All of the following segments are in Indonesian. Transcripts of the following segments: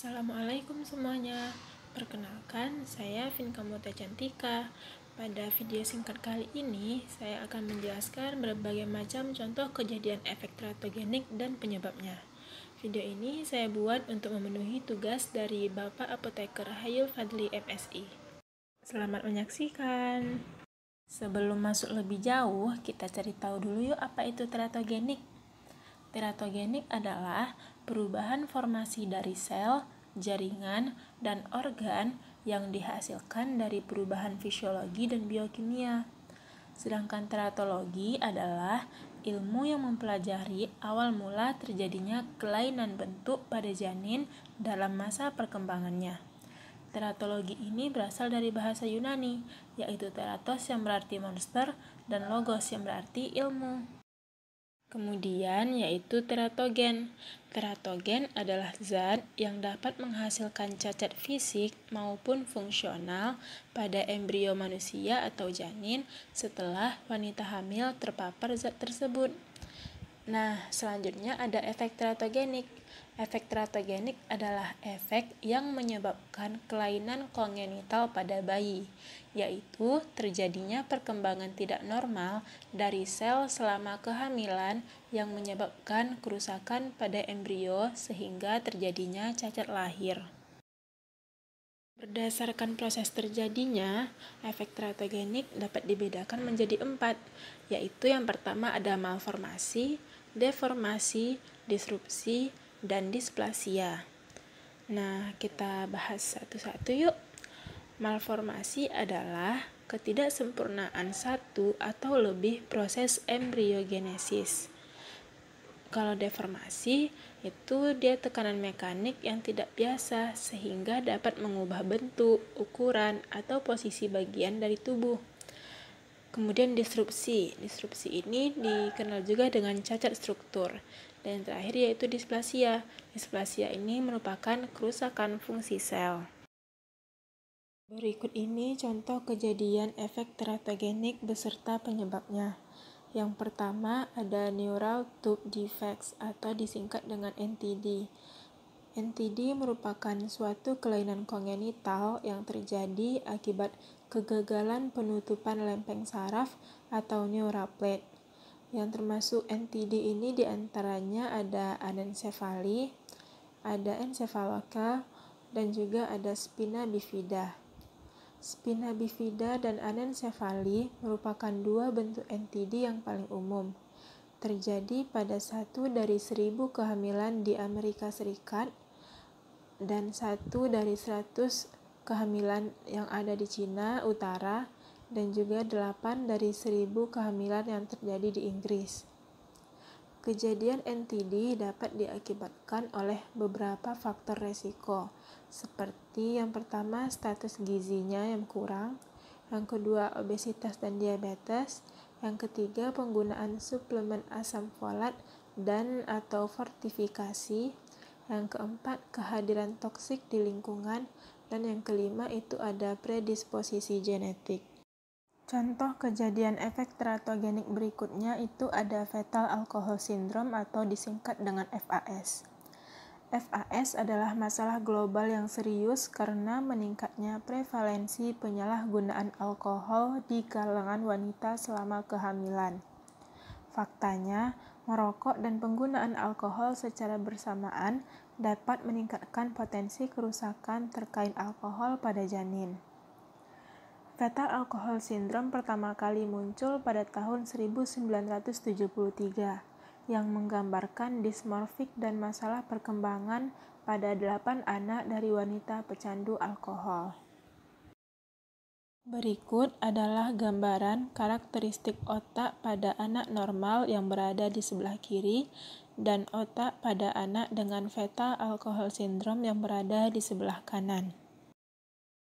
Assalamualaikum semuanya Perkenalkan, saya Vinkamota Cantika Pada video singkat kali ini, saya akan menjelaskan berbagai macam contoh kejadian efek teratogenik dan penyebabnya Video ini saya buat untuk memenuhi tugas dari Bapak Apoteker Hayul Fadli MSI Selamat menyaksikan Sebelum masuk lebih jauh, kita cari tahu dulu yuk apa itu teratogenik Teratogenik adalah perubahan formasi dari sel, jaringan, dan organ yang dihasilkan dari perubahan fisiologi dan biokimia. Sedangkan teratologi adalah ilmu yang mempelajari awal mula terjadinya kelainan bentuk pada janin dalam masa perkembangannya. Teratologi ini berasal dari bahasa Yunani, yaitu teratos yang berarti monster dan logos yang berarti ilmu. Kemudian yaitu teratogen. Teratogen adalah zat yang dapat menghasilkan cacat fisik maupun fungsional pada embrio manusia atau janin setelah wanita hamil terpapar zat tersebut. Nah, selanjutnya ada efek teratogenik. Efek teratogenik adalah efek yang menyebabkan kelainan kongenital pada bayi, yaitu terjadinya perkembangan tidak normal dari sel selama kehamilan yang menyebabkan kerusakan pada embrio sehingga terjadinya cacat lahir. Berdasarkan proses terjadinya, efek teratogenik dapat dibedakan menjadi empat, yaitu yang pertama ada malformasi, deformasi, disrupsi, dan displasia. Nah, kita bahas satu-satu yuk. Malformasi adalah ketidaksempurnaan satu atau lebih proses embriogenesis. Kalau deformasi itu dia tekanan mekanik yang tidak biasa sehingga dapat mengubah bentuk, ukuran, atau posisi bagian dari tubuh. Kemudian disrupsi. Disrupsi ini dikenal juga dengan cacat struktur. Dan yang terakhir yaitu displasia. Displasia ini merupakan kerusakan fungsi sel. Berikut ini contoh kejadian efek teratogenik beserta penyebabnya. Yang pertama ada neural tube defects atau disingkat dengan NTD. NTD merupakan suatu kelainan kongenital yang terjadi akibat kegagalan penutupan lempeng saraf atau neuroplate. Yang termasuk NTD ini diantaranya ada anencephaly, ada encefaloka, dan juga ada spina bifida. Spina bifida dan anencephaly merupakan dua bentuk NTD yang paling umum terjadi pada satu dari seribu kehamilan di Amerika Serikat dan satu dari seratus kehamilan yang ada di Cina Utara dan juga delapan dari seribu kehamilan yang terjadi di Inggris. Kejadian NTD dapat diakibatkan oleh beberapa faktor resiko, seperti yang pertama status gizinya yang kurang, yang kedua obesitas dan diabetes, yang ketiga, penggunaan suplemen asam folat dan atau fortifikasi. Yang keempat, kehadiran toksik di lingkungan. Dan yang kelima itu ada predisposisi genetik. Contoh kejadian efek teratogenik berikutnya itu ada fetal alcohol syndrome atau disingkat dengan FAS. FAS adalah masalah global yang serius karena meningkatnya prevalensi penyalahgunaan alkohol di kalangan wanita selama kehamilan. Faktanya, merokok dan penggunaan alkohol secara bersamaan dapat meningkatkan potensi kerusakan terkait alkohol pada janin. Fetal alkohol syndrome pertama kali muncul pada tahun 1973 yang menggambarkan dismorfik dan masalah perkembangan pada delapan anak dari wanita pecandu alkohol. Berikut adalah gambaran karakteristik otak pada anak normal yang berada di sebelah kiri dan otak pada anak dengan fetal alkohol sindrom yang berada di sebelah kanan.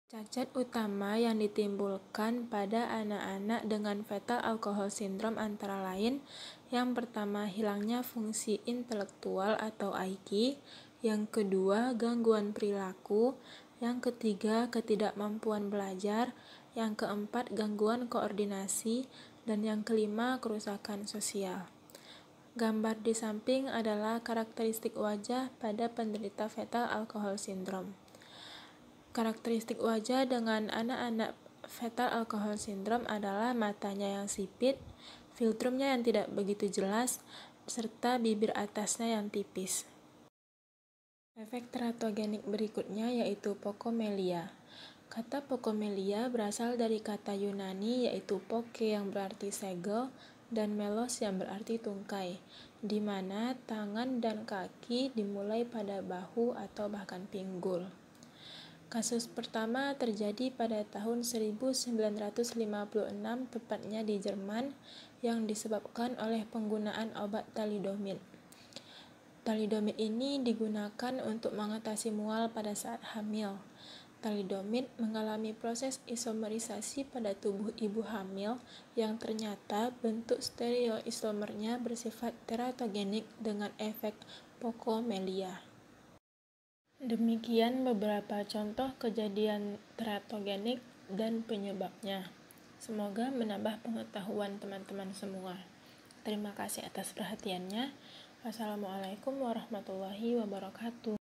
Cacat utama yang ditimbulkan pada anak-anak dengan fetal alkohol syndrome antara lain yang pertama hilangnya fungsi intelektual atau IQ, yang kedua gangguan perilaku, yang ketiga ketidakmampuan belajar, yang keempat gangguan koordinasi, dan yang kelima kerusakan sosial. Gambar di samping adalah karakteristik wajah pada penderita fetal alkohol syndrome. Karakteristik wajah dengan anak-anak fetal alkohol syndrome adalah matanya yang sipit, filtrumnya yang tidak begitu jelas, serta bibir atasnya yang tipis. Efek teratogenik berikutnya yaitu pokomelia. Kata pokomelia berasal dari kata Yunani yaitu poke yang berarti segel dan melos yang berarti tungkai, di mana tangan dan kaki dimulai pada bahu atau bahkan pinggul. Kasus pertama terjadi pada tahun 1956 tepatnya di Jerman yang disebabkan oleh penggunaan obat talidomid. Talidomid ini digunakan untuk mengatasi mual pada saat hamil. Talidomid mengalami proses isomerisasi pada tubuh ibu hamil yang ternyata bentuk stereoisomernya bersifat teratogenik dengan efek pokomelia. Demikian beberapa contoh kejadian teratogenik dan penyebabnya. Semoga menambah pengetahuan teman-teman semua. Terima kasih atas perhatiannya. Wassalamualaikum warahmatullahi wabarakatuh.